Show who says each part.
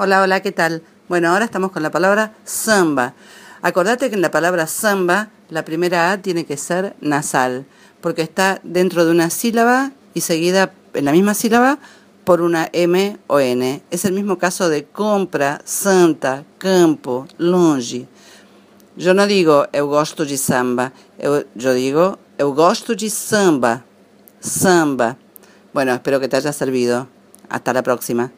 Speaker 1: Hola, hola, ¿qué tal? Bueno, ahora estamos con la palabra samba. Acordate que en la palabra samba la primera A tiene que ser nasal, porque está dentro de una sílaba y seguida en la misma sílaba por una M o N. Es el mismo caso de compra, santa, campo, longe. Yo no digo eu gosto de samba, yo digo eu gosto de samba, samba. Bueno, espero que te haya servido. Hasta la próxima.